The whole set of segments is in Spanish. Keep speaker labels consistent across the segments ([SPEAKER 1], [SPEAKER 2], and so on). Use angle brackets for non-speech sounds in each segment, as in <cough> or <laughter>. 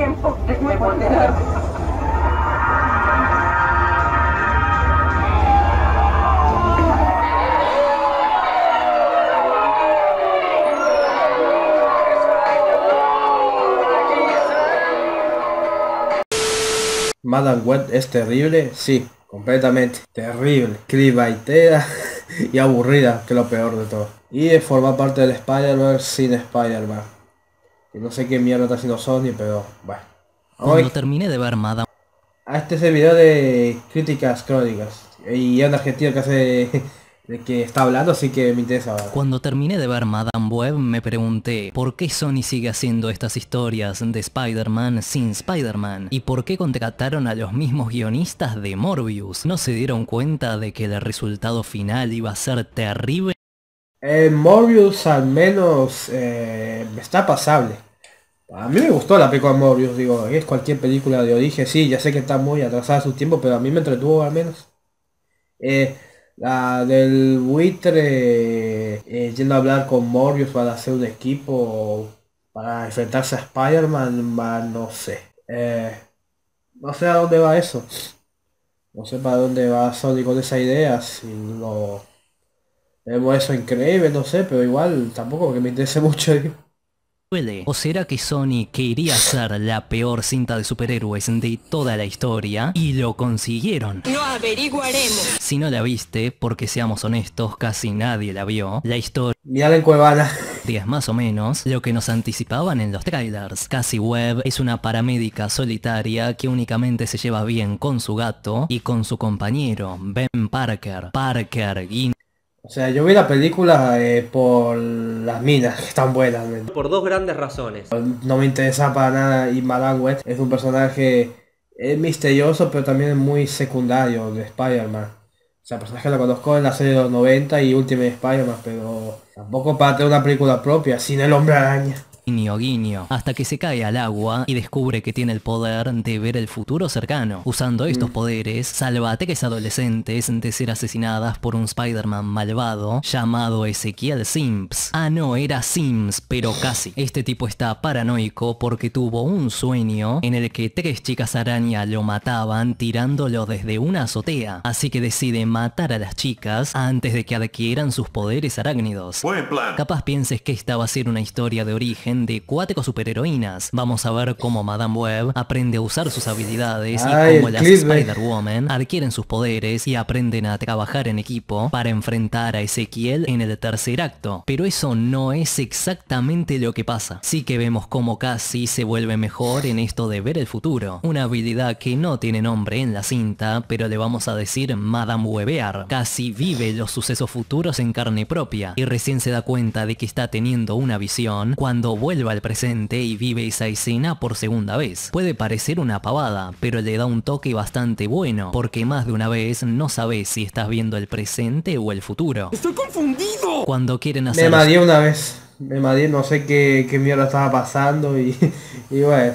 [SPEAKER 1] tiempo muy Web es terrible, sí, completamente terrible, clibaitera <laughs> y aburrida, que es lo peor de todo. Y forma parte del spider man sin Spider-Man. No sé qué mierda está haciendo Sony, pero bueno. Hoy... Cuando terminé de ver Madame... A ah, este es el video de críticas crónicas. Y era un argentino que hace... <laughs> que está hablando, así que me interesa.
[SPEAKER 2] Cuando terminé de ver Madame Web me pregunté por qué Sony sigue haciendo estas historias de Spider-Man sin Spider-Man y por qué contrataron a los mismos guionistas de Morbius. ¿No se dieron cuenta
[SPEAKER 1] de que el resultado
[SPEAKER 2] final iba a ser terrible?
[SPEAKER 1] Eh, Morbius al menos eh, está pasable. A mí me gustó la película Morbius, digo, es cualquier película de origen, sí, ya sé que está muy atrasada su tiempo, pero a mí me entretuvo al menos. Eh, la del buitre yendo a hablar con Morbius para hacer un equipo, para enfrentarse a Spider-Man, no sé. no sé a dónde va eso. No sé para dónde va Sony con esa idea, si no... Tenemos eso increíble, no sé, pero igual tampoco que me interese <laughs> mucho.
[SPEAKER 2] ¿O será que Sony quería hacer la peor cinta de superhéroes de toda la historia y lo consiguieron?
[SPEAKER 1] Lo averiguaremos.
[SPEAKER 2] Si no la viste, porque seamos honestos, casi nadie la vio, la historia... Mira en Cuevana. Días más o menos lo que nos anticipaban en los trailers. Casi Webb es una paramédica solitaria que únicamente se lleva bien con su gato y con su compañero, Ben
[SPEAKER 1] Parker. Parker, guin o sea, yo vi la película eh, por las minas, que están buenas. Por dos grandes razones. No me interesa para nada y Madame es un personaje eh, misterioso, pero también muy secundario de Spider-Man. O sea, el personaje lo conozco en la serie de los 90 y Ultimate Spider-Man, pero tampoco para tener una película propia, sin el hombre araña
[SPEAKER 2] hasta que se cae al agua y descubre que tiene el poder de ver el futuro cercano. Usando mm. estos poderes, salva a tres adolescentes de ser asesinadas por un Spider-Man malvado llamado Ezequiel Sims. Ah no, era Sims, pero casi. Este tipo está paranoico porque tuvo un sueño en el que tres chicas araña lo mataban tirándolo desde una azotea, así que decide matar a las chicas antes de que adquieran sus poderes arácnidos. plan. Capaz pienses que esta va a ser una historia de origen de cuático superheroínas. Vamos a ver cómo Madame Web aprende a usar sus habilidades y cómo las Spider-Woman adquieren sus poderes y aprenden a trabajar en equipo para enfrentar a Ezequiel en el tercer acto. Pero eso no es exactamente lo que pasa. Sí que vemos cómo Cassie se vuelve mejor en esto de ver el futuro. Una habilidad que no tiene nombre en la cinta, pero le vamos a decir Madame Webear. Cassie vive los sucesos futuros en carne propia y recién se da cuenta de que está teniendo una visión cuando vuelve vuelva al presente y vive esa escena por segunda vez. Puede parecer una pavada, pero le da un toque bastante bueno, porque más de una vez no sabes si estás viendo el presente o el futuro. ¡Estoy confundido! Cuando quieren hacer... Me madí una
[SPEAKER 1] vez. Me madí, no sé qué, qué mierda estaba pasando y, <laughs> y bueno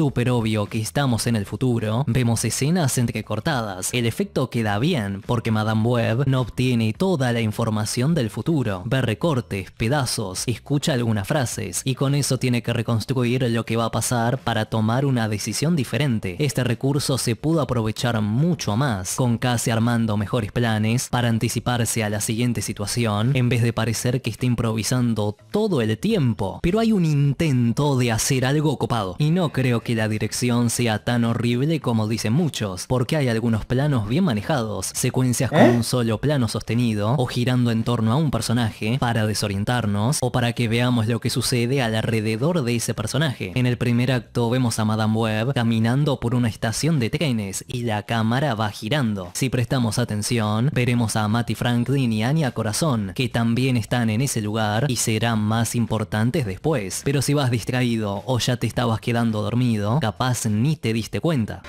[SPEAKER 1] súper
[SPEAKER 2] obvio que estamos en el futuro, vemos escenas entrecortadas. El efecto queda bien, porque Madame Web no obtiene toda la información del futuro. Ve recortes, pedazos, escucha algunas frases, y con eso tiene que reconstruir lo que va a pasar para tomar una decisión diferente. Este recurso se pudo aprovechar mucho más, con casi armando mejores planes para anticiparse a la siguiente situación, en vez de parecer que esté improvisando todo el tiempo. Pero hay un intento de hacer algo copado, y no creo que la dirección sea tan horrible como dicen muchos, porque hay algunos planos bien manejados, secuencias con ¿Eh? un solo plano sostenido o girando en torno a un personaje para desorientarnos o para que veamos lo que sucede alrededor de ese personaje. En el primer acto vemos a Madame Webb caminando por una estación de trenes y la cámara va girando. Si prestamos atención, veremos a Matty Franklin y Anya Corazón, que también están en ese lugar y serán más importantes después. Pero si vas distraído o ya te estabas quedando dormido, capaz ni te diste cuenta.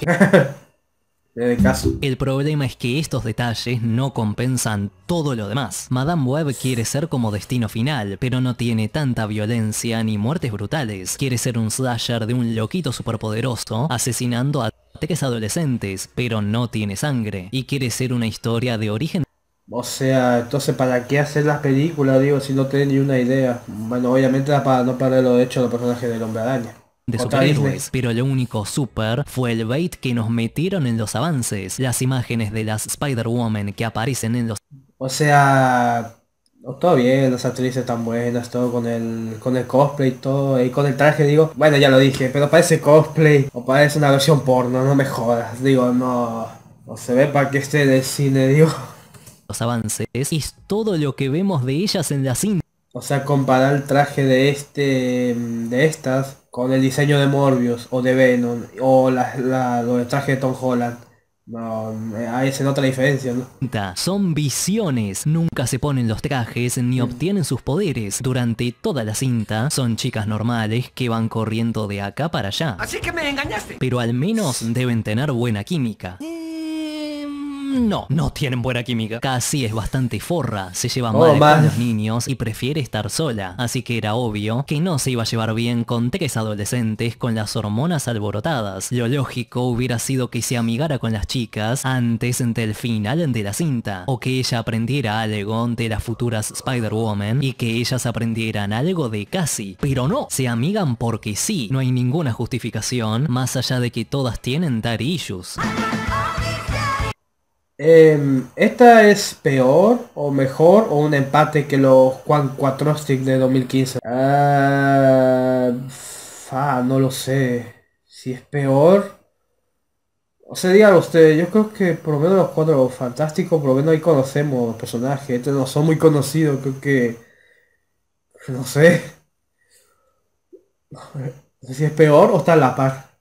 [SPEAKER 1] <laughs> El
[SPEAKER 2] problema es que estos detalles no compensan todo lo demás. Madame Web quiere ser como destino final, pero no tiene tanta violencia ni muertes brutales. Quiere ser un slasher de un loquito superpoderoso, asesinando a tres adolescentes, pero no tiene sangre. Y quiere ser una historia de origen...
[SPEAKER 1] O sea, entonces ¿para qué hacer las películas, digo, si no tenés ni una idea? Bueno, obviamente para no perder lo hecho del los personajes del Hombre Araña de superhéroes,
[SPEAKER 2] pero lo único super fue el bait que nos metieron en los avances, las imágenes de las Spider-Woman que aparecen en los...
[SPEAKER 1] O sea, todo bien, las actrices están buenas, todo con el, con el cosplay, todo, y con el traje digo, bueno ya lo dije, pero parece cosplay, o parece una versión porno, no me jodas, digo, no, no se ve para que esté en el cine, digo. Los avances y todo lo que vemos de ellas en la cinta. O sea, comparar el traje de este, de estas, con el diseño de Morbius o de Venom o la, la, los trajes de Tom Holland. No, ahí se nota la diferencia, ¿no?
[SPEAKER 2] Son visiones, nunca se ponen los trajes ni obtienen sus poderes. Durante toda la cinta son chicas normales que van corriendo de acá para allá. Así que me engañaste. Pero al menos deben tener buena química. No, no tienen buena química. Casi es bastante forra, se lleva oh, mal con los niños y prefiere estar sola, así que era obvio que no se iba a llevar bien con tres adolescentes con las hormonas alborotadas. Lo lógico hubiera sido que se amigara con las chicas antes del final de la cinta, o que ella aprendiera algo de las futuras Spider-Woman y que ellas aprendieran algo de Cassie. Pero no, se amigan porque sí, no hay ninguna justificación, más allá de que todas tienen dar
[SPEAKER 1] Em, ¿Esta es peor o mejor o un empate que los Juan Quatrostic de 2015? Ah, no lo sé. Si es peor. O sea, díganlo ustedes, yo creo que por lo menos los cuatro fantásticos, por lo menos ahí conocemos personajes. Estos no son muy conocidos, creo que. No sé. No sé si es peor o está en la par.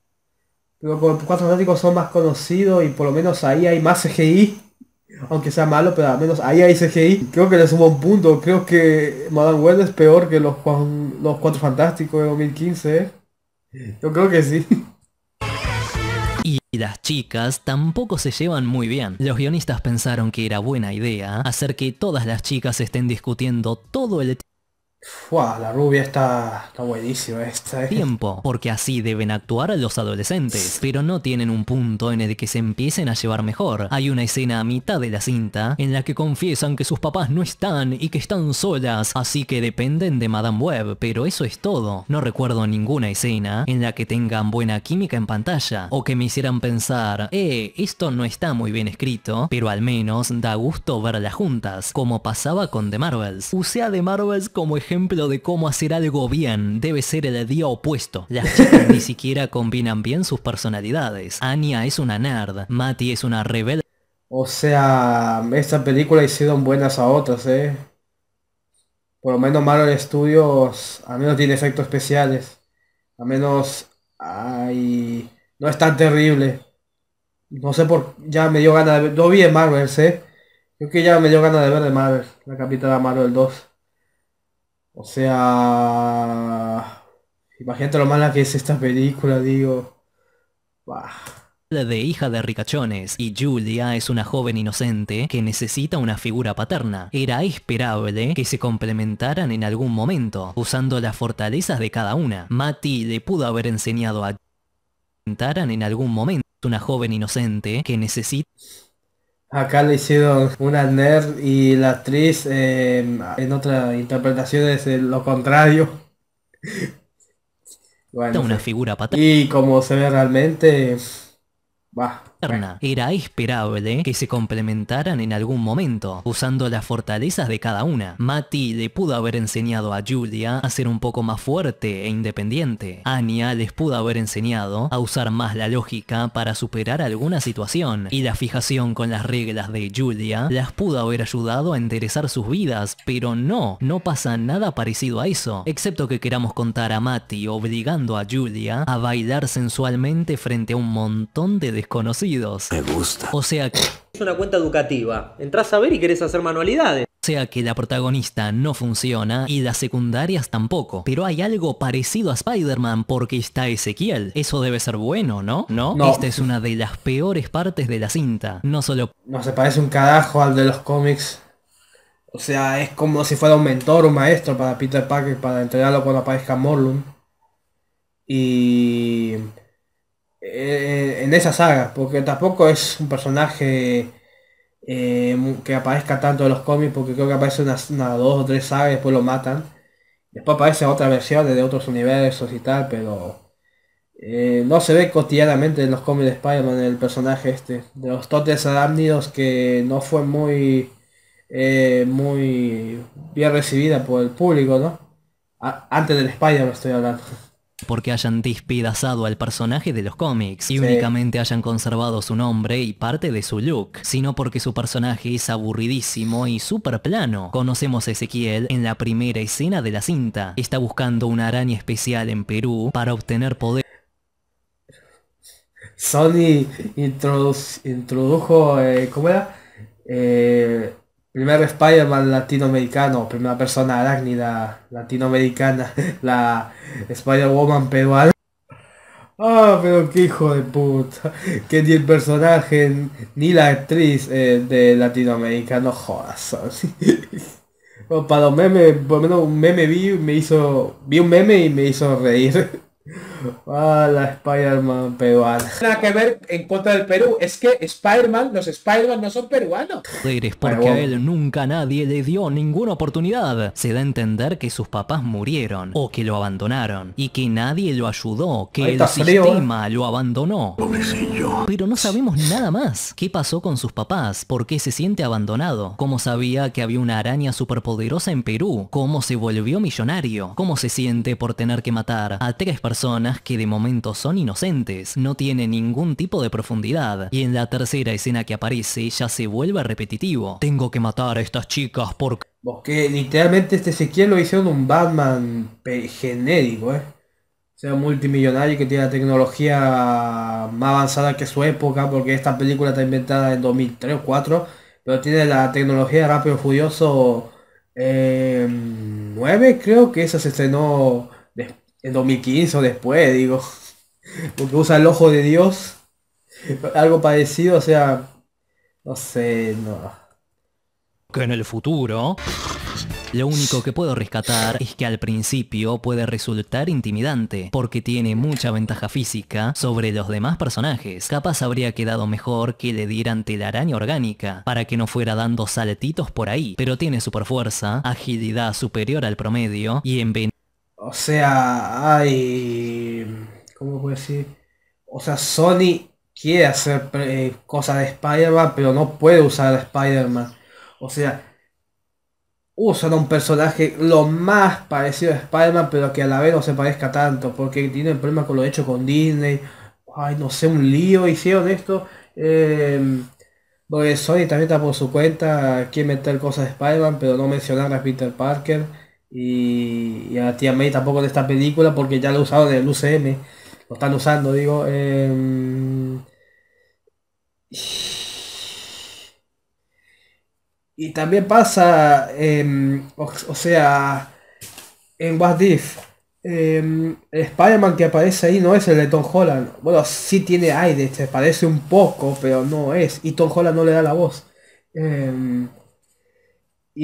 [SPEAKER 1] Los cuatro fantásticos son más conocidos y por lo menos ahí hay más CGI. Aunque sea malo, pero al menos ahí hay CGI. Creo que le sumo un punto. Creo que Madame Web es peor que los, los Cuatro Fantásticos de 2015. ¿eh? Yo creo que sí.
[SPEAKER 2] Y las chicas tampoco se llevan muy bien. Los guionistas pensaron que era buena idea hacer que todas las chicas estén discutiendo todo el
[SPEAKER 1] Fua, la rubia está, buenísima esta. Eh.
[SPEAKER 2] Tiempo, porque así deben actuar los adolescentes, pero no tienen un punto en el que se empiecen a llevar mejor. Hay una escena a mitad de la cinta en la que confiesan que sus papás no están y que están solas, así que dependen de Madame Web, pero eso es todo. No recuerdo ninguna escena en la que tengan buena química en pantalla, o que me hicieran pensar, eh, esto no está muy bien escrito, pero al menos da gusto verlas juntas, como pasaba con The Marvels. Usé a The Marvels como ejemplo de cómo hacer algo bien debe ser el día opuesto. Las chicas ni siquiera combinan bien sus personalidades. Anya es una nerd, Mati es una rebelde.
[SPEAKER 1] O sea, esta película hicieron buenas a otras, ¿eh? Por lo menos Marvel Studios, al menos tiene efectos especiales. A menos... Ay, no es tan terrible. No sé por... Ya me dio ganas de ver... Yo vi en Marvel, ¿eh? Yo que ya me dio ganas de ver de Marvel, la capitana Marvel 2. O sea, imagínate lo mala que es esta película, digo. Bah
[SPEAKER 2] de hija de ricachones y Julia es una joven inocente que necesita una figura paterna. Era esperable que se complementaran en algún momento, usando las fortalezas de cada una. Mati le pudo haber enseñado a... ...en algún momento una joven inocente que necesita...
[SPEAKER 1] Acá le hicieron una nerd y la actriz em, en otra interpretación es eh, lo contrario. <laughs> una figura Y como se ve realmente, va.
[SPEAKER 2] Era esperable que se complementaran en algún momento, usando las fortalezas de cada una. Mati le pudo haber enseñado a Julia a ser un poco más fuerte e independiente. Anya les pudo haber enseñado a usar más la lógica para superar alguna situación, y la fijación con las reglas de Julia las pudo haber ayudado a enderezar sus vidas, pero no, no pasa nada parecido a eso, excepto que queramos contar a Mati obligando a Julia a bailar sensualmente frente a un montón de desconocidos. Me gusta. O sea que...
[SPEAKER 1] Es una cuenta educativa. Entrás a ver y querés hacer manualidades.
[SPEAKER 2] O sea que la protagonista no funciona y las secundarias tampoco. Pero hay algo parecido a Spider-Man porque está Ezequiel. Eso debe ser bueno, ¿no? ¿no? Esta es una de las peores partes de la cinta.
[SPEAKER 1] No solo... No se parece un carajo al de los cómics. O sea, es como si fuera un mentor, un maestro para Peter Parker para entregarlo cuando aparezca Morlun. Y... Eh, en esa saga, porque tampoco es un personaje eh, que aparezca tanto en los cómics, porque creo que aparece unas una, dos o tres sagas y después lo matan. Después en otras versiones de otros universos y tal, pero eh, no se ve cotidianamente en los cómics de Spider-Man el personaje este, de los Totes Adámnidos que no fue muy, muy bien recibida por el público, ¿no? antes del Spider-Man estoy hablando
[SPEAKER 2] porque hayan despedazado al personaje de los cómics y únicamente hayan conservado su nombre y parte de su look, sino porque su personaje es aburridísimo y súper plano. Conocemos a Ezequiel en la primera escena de la cinta. Está buscando una araña especial en Perú para obtener poder.
[SPEAKER 1] Sony introdujo, eh, ¿cómo era? Eh, Primer Spider-Man latinoamericano, primera persona arácnida latinoamericana, <laughs> la Spider-Woman peruana. Ah, pero qué hijo de puta. Que ni el personaje ni la actriz eh, de latinoamericano jodas. <laughs> bueno, para los memes, por lo menos un meme vi, me hizo, vi un meme y me hizo reír. Ah, la Spider-Man peruana. Nada que ver en contra del Perú. Es que Spider-Man, los Spider-Man no son peruanos.
[SPEAKER 2] Es porque a él nunca nadie le dio ninguna oportunidad. Se da a entender que sus papás murieron o que lo abandonaron y que nadie lo ayudó, que el ¿eh? sistema lo abandonó. Pobrecillo. Pero no sabemos nada más. ¿Qué pasó con sus papás? ¿Por qué se siente abandonado? ¿Cómo sabía que había una araña superpoderosa en Perú? ¿Cómo se volvió millonario? ¿Cómo se siente por tener que matar a tres personas? que de momento son inocentes, no tiene ningún tipo de profundidad, y en la tercera escena que aparece ya se vuelve repetitivo. Tengo que matar a estas chicas porque...
[SPEAKER 1] literalmente este Ezequiel lo hicieron un Batman genérico, ¿eh? O sea, multimillonario que tiene la tecnología más avanzada que su época, porque esta película está inventada en 2003 o 2004, pero tiene la tecnología Rápido Furioso 9, eh, creo que esa se estrenó en 2015 o después, digo. <laughs> Porque usa el ojo de Dios. Algo parecido, o sea. No sé, no.
[SPEAKER 2] Que en el futuro. Lo único que puedo rescatar es que al principio puede resultar intimidante, porque tiene mucha ventaja física sobre los demás personajes. Capaz habría quedado mejor que le dieran telaraña orgánica, para que no fuera dando saltitos por ahí, pero tiene super fuerza, agilidad superior al promedio y en...
[SPEAKER 1] O sea, hay... ¿Cómo decir? O sea, Sony quiere hacer eh, cosas de Spider-Man, pero no puede usar a Spider-Man. O sea, usan un personaje lo más parecido a Spider-Man, pero que a la vez no se parezca tanto, porque tienen problemas con lo hecho con Disney. Ay, no sé, un lío hicieron esto. Em, porque Sony también está por su cuenta, quiere meter cosas de Spider-Man, pero no mencionar a Peter Parker y, y a Tia May tampoco de esta película porque ya lo he usado del UCM, lo están usando, digo. Em, y también pasa, em, o, sea, en What If, em, el Spider-Man que aparece ahí no es el de Tom Holland. Bueno, sí tiene aire, se parece un poco, pero no es. Y Tom Holland no le da la voz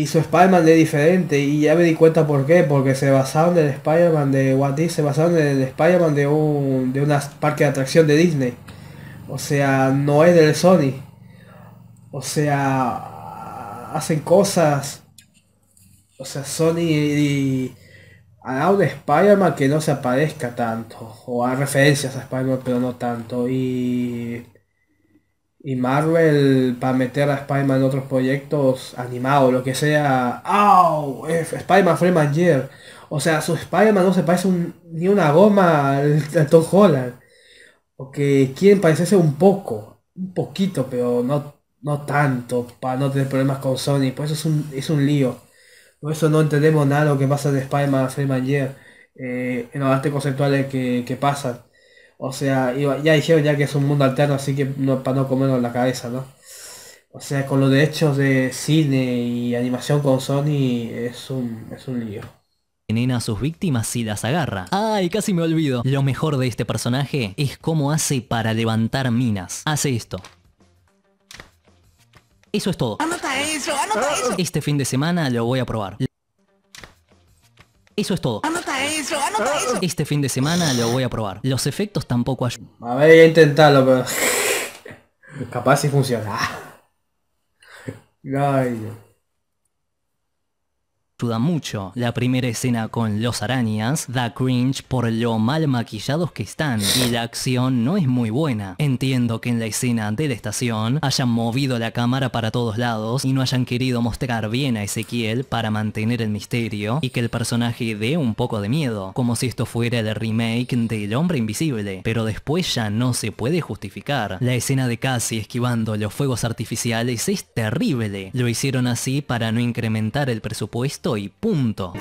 [SPEAKER 1] su Spider-Man de diferente y ya me di cuenta por qué, porque se basaron en el Spider-Man de What If, se basaron en el Spider-Man de un de una parque de atracción de Disney. O sea, no es del Sony. O sea, hacen cosas. O sea, Sony y, hará un Spider-Man que no se aparezca tanto. O a referencias a Spider-Man, pero no tanto. Y y Marvel para meter a spider en otros proyectos animados, lo que sea. ¡Au! Spider-Man Freeman O sea, su Spider-Man no se parece ni una goma al, al, Tom Holland. O que quieren parecerse un poco, un poquito, pero no, no tanto, para no tener problemas con Sony. Por eso es un, lío. Por eso no entendemos nada de lo que pasa de Spider-Man Freeman ayer. Eh, en los artes conceptuales que, que pasan. O sea, ya dijeron ya que es un mundo alterno, así que no, para no comernos la cabeza, ¿no? O sea, con los derechos de cine y animación con Sony es un, un lío
[SPEAKER 2] envenena a sus víctimas y las agarra. ¡Ay, casi me olvido! Lo mejor de este personaje es cómo hace para levantar minas. Hace esto. Eso es todo. ¡Anota eso! ¡Anota eso! Este fin de semana lo voy a probar. Eso es todo. Ah, este fin de semana lo voy a probar. Los efectos tampoco ayudan.
[SPEAKER 1] A ver, voy a intentarlo, pero... <laughs> Capaz si funciona. <laughs> Ay,
[SPEAKER 2] ayuda mucho. La primera escena con los arañas da cringe por lo mal maquillados que están y la acción no es muy buena. Entiendo que en la escena de la estación hayan movido la cámara para todos lados y no hayan querido mostrar bien a Ezequiel para mantener el misterio y que el personaje dé un poco de miedo, como si esto fuera el remake del Hombre Invisible, pero después ya no se puede justificar. La escena de Cassie esquivando los fuegos artificiales es terrible. Lo hicieron así para no incrementar el presupuesto y punto.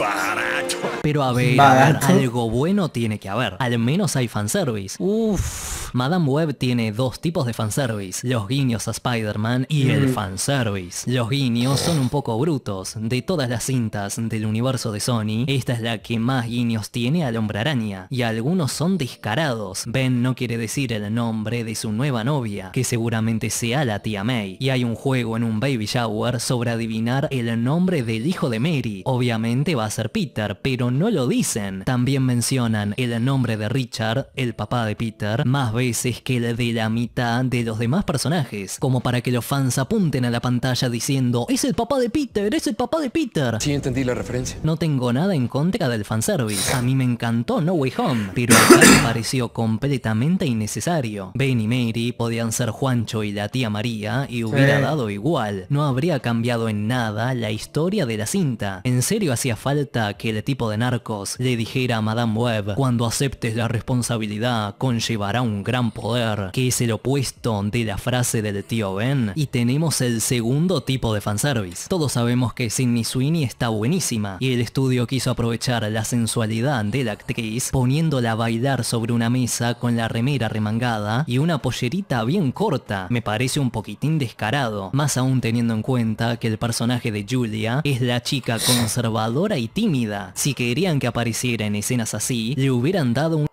[SPEAKER 2] Pero a ver, algo bueno tiene que haber. Al menos hay fanservice. Uff. Madame Web tiene dos tipos de fanservice. Los guiños a Spider-Man y el mm. fanservice. Los guiños son un poco brutos. De todas las cintas del universo de Sony, esta es la que más guiños tiene al hombre araña. Y algunos son descarados. Ben no quiere decir el nombre de su nueva novia, que seguramente sea la tía May. Y hay un juego en un baby shower sobre adivinar el nombre del hijo de Mary. Obviamente va a ser Peter, pero no lo dicen. También mencionan el nombre de Richard, el papá de Peter, más veces que el de la mitad de los demás personajes, como para que los fans apunten a la pantalla diciendo ¡Es el papá de Peter! ¡Es el papá de Peter! Sí, entendí la referencia. No tengo nada en contra del fanservice. A mí me encantó No Way Home, pero acá me pareció completamente innecesario. Ben y Mary podían ser Juancho y la tía María y hubiera eh. dado igual. No habría cambiado en nada la historia de la cinta. ¿En serio hacía falta que el tipo de narcos le dijera a Madame Webb, cuando aceptes la responsabilidad conllevará un gran poder, que es el opuesto de la frase del tío Ben? Y tenemos el segundo tipo de fanservice. Todos sabemos que Sidney Sweeney está buenísima, y el estudio quiso aprovechar la sensualidad de la actriz poniéndola a bailar sobre una mesa con la remera remangada y una pollerita bien corta. Me parece un poquitín descarado, más aún teniendo en cuenta que el personaje de Julia es la chica con conservadora y tímida. Si querían que apareciera en escenas así, le hubieran dado un...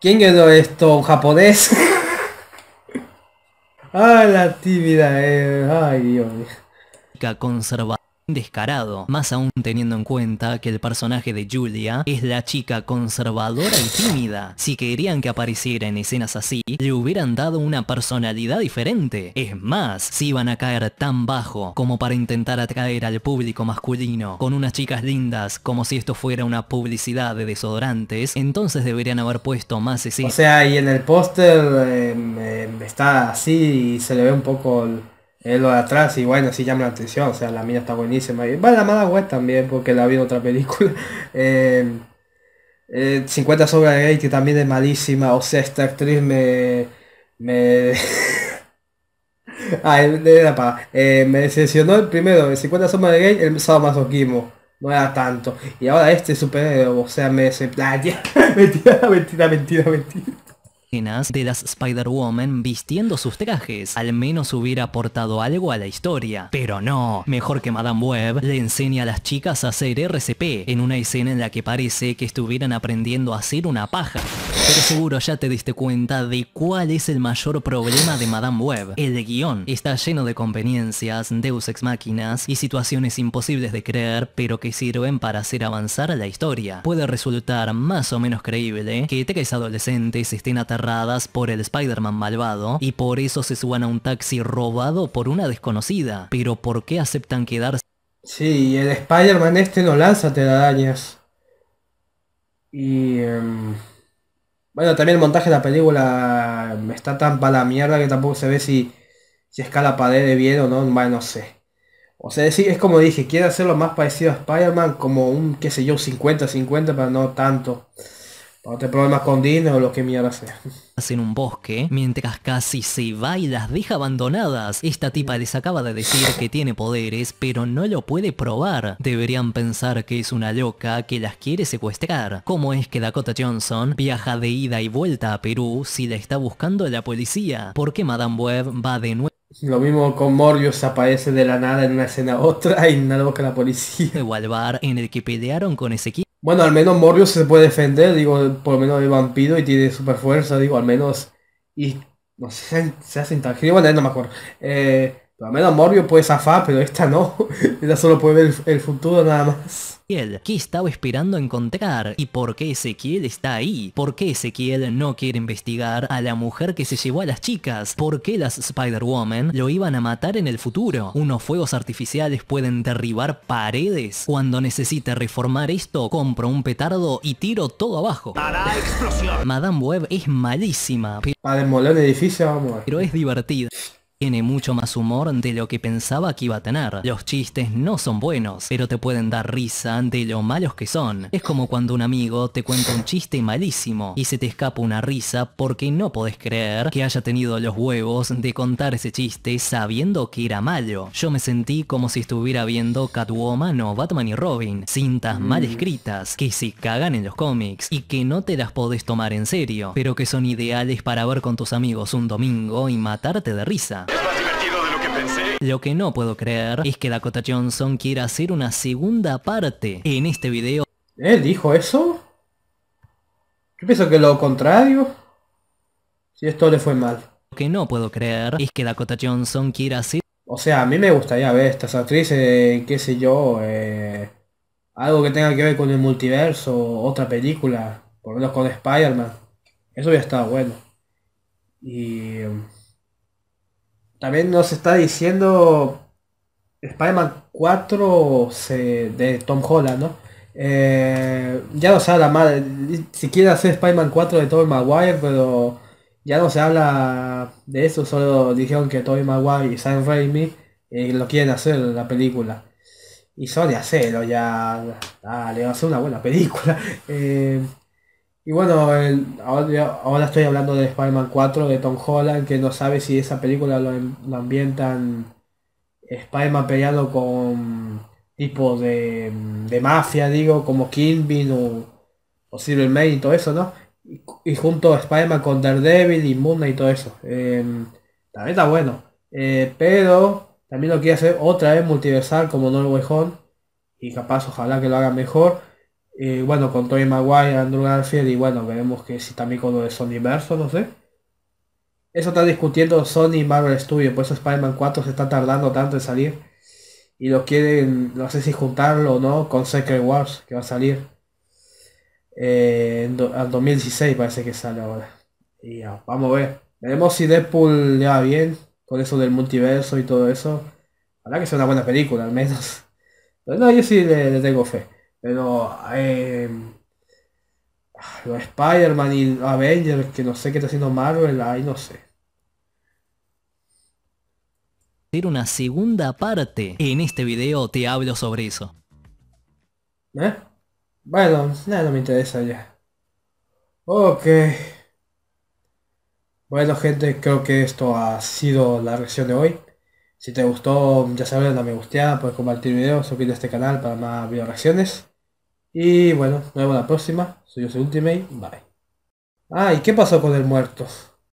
[SPEAKER 2] ¿Quién quedó esto? ¿Un
[SPEAKER 1] japonés? <laughs> ah, la tímida, eh. ay
[SPEAKER 2] Dios. Conservadora descarado, más aún teniendo en cuenta que el personaje de Julia es la chica conservadora y tímida. Si querían que apareciera en escenas así, le hubieran dado una personalidad diferente. Es más, si iban a caer tan bajo como para intentar atraer al público masculino con unas chicas lindas como si esto fuera una publicidad de desodorantes, entonces deberían haber puesto más escenas. O
[SPEAKER 1] sea, y en el póster em, em, está así y se le ve un poco... El es lo de atrás y bueno, sí llama la atención, o sea, la mía está buenísima. Y bueno, la mala web también, porque la vi en otra película. 50 <laughs> eh, eh de sobre que también es malísima, o sea, esta actriz me... me... <laughs> ah, para... Eh, me decepcionó el primero, el 50 sombras de gay, el sadomasoquismo. No era tanto. Y ahora este superhéroe, o sea, me... Se... <laughs> Ah, mentira, mentira, mentira, mentira
[SPEAKER 2] de las Spider-Woman vistiendo sus trajes. Al menos hubiera aportado algo a la historia. Pero no, mejor que Madame Web le enseña a las chicas a hacer RCP, en una escena en la que parece que estuvieran aprendiendo a hacer una paja seguro ya te diste cuenta de cuál es el mayor problema de Madame Web. El guión está lleno de conveniencias, deus ex máquinas y situaciones imposibles de creer, pero que sirven para hacer avanzar la historia. Puede resultar más o menos creíble que tres adolescentes estén aterradas por el Spider-Man malvado y por eso se suban a un taxi robado por una desconocida.
[SPEAKER 1] Pero ¿por qué aceptan quedarse? Sí, el Spider-Man este no lanza telarañas. Y... Em, bueno, también el montaje de la película está tan para la mierda que tampoco se ve si, si escala pared de bien o no, bueno, no sé. O sea, es como dije, quiere hacerlo más parecido a Spider-Man, como un, qué sé yo, 50-50, pero no tanto no problemas con Disney o lo que mierda sea. En un bosque,
[SPEAKER 2] mientras casi se va y las deja abandonadas. Esta tipa les acaba de decir que tiene poderes, pero no lo puede probar. Deberían pensar que es una loca que las quiere secuestrar. ¿Cómo es que Dakota Johnson viaja de ida y vuelta a Perú si la está buscando la policía? ¿Por qué Madame Webb va de nuevo?
[SPEAKER 1] Lo mismo con
[SPEAKER 2] Morbius aparece de la nada en una escena a otra y nada busca la policía. Igual bar en el que pelearon con Ezequiel.
[SPEAKER 1] Bueno, al menos Morbius se puede defender, digo, por lo menos es vampiro y tiene super fuerza, digo, al menos. Y no sé, se, hace intangible, bueno, no me Eh, la menos Morbio puede zafar, pero esta no. ella <laughs> solo puede ver el, futuro nada más. ¿Qué estaba
[SPEAKER 2] esperando encontrar? ¿Y por qué Ezequiel está ahí? ¿Por qué Ezequiel no quiere investigar a la mujer que se llevó a las chicas? ¿Por qué las Spider-Woman lo iban a matar en el futuro? ¿Unos fuegos artificiales pueden derribar paredes? Cuando necesite reformar esto, compro un petardo y tiro todo abajo. Para explosión. Madame Web es malísima. Para demoler el edificio, vamos. Pero es divertida tiene mucho más humor de lo que pensaba que iba a tener. Los chistes no son buenos, pero te pueden dar risa de lo malos que son. Es como cuando un amigo te cuenta un chiste malísimo y se te escapa una risa porque no podés creer que haya tenido los huevos de contar ese chiste sabiendo que era malo. Yo me sentí como si estuviera viendo Catwoman o Batman y Robin, cintas mm. mal escritas, que se cagan en los cómics y que no te las podés tomar en serio, pero que son ideales para ver con tus amigos un domingo y matarte de risa. Es más divertido de lo que pensé. Lo que no puedo creer es que Dakota Johnson quiera hacer una segunda parte en este video. ¿Él ¿Eh? dijo eso? Yo pienso que lo contrario. Si esto le fue mal. Lo que no
[SPEAKER 1] puedo creer
[SPEAKER 2] es que Dakota Johnson quiera hacer...
[SPEAKER 1] O sea, a mí me gustaría ver estas actrices, qué sé yo, eh, algo que tenga que ver con el multiverso, otra película, por lo menos con Spider-Man. Eso hubiera estado bueno. Y... Um, también nos está diciendo Spider-Man 4 de Tom Holland, ¿no? Eh, ya no se habla más, si quiere hacer Spider-Man 4 de Tobey Maguire, pero ya no se habla de eso, solo dijeron que Tobey Maguire y Sam Raimi eh, lo quieren hacer en la película. Y de hacerlo ya, dale, va a ser una buena película. <laughs> Eh, y bueno, ahora, estoy hablando de Spider-Man 4 de Tom Holland, que no sabe si esa película lo, ambientan Spider-Man peleando con tipo de, mafia, digo, como Kingpin o, o Silver y todo eso, ¿no? Y, junto a Spider-Man con Daredevil y Moon y todo eso. Em, también está bueno. Eh, pero también lo quiere hacer otra vez multiversal como Norway Home. Y capaz, ojalá que lo hagan mejor y bueno, con Tony Maguire, Andrew Garfield y bueno, veremos que si también con lo de Sony Verso, no sé. Eso está discutiendo Sony y Marvel Studios, por eso Spider-Man 4 se está tardando tanto en salir. Y lo quieren, no sé si juntarlo o no, con Secret Wars, que va a salir. Eh, en al 2016 parece que sale ahora. Y vamos a ver. Veremos si Deadpool le va bien con eso del multiverso y todo eso. Ojalá que sea una buena película, al menos. Pero no, yo sí le tengo fe. Pero eh, los Spider-Man y Avengers, que no sé qué está haciendo Marvel, ahí no sé. Una segunda
[SPEAKER 2] parte. En este video te hablo sobre eso.
[SPEAKER 1] ¿Eh? Bueno, nada, no me interesa ya. Ok. Bueno gente, creo que esto ha sido la reacción de hoy. Si te gustó, ya sabes, dame me gusteada, puedes compartir el video, suscribirte a este canal para más video reacciones. Y bueno, nos vemos la próxima. Soy yo, soy Ultimate. Bye. Ah, ¿y qué pasó con el muerto?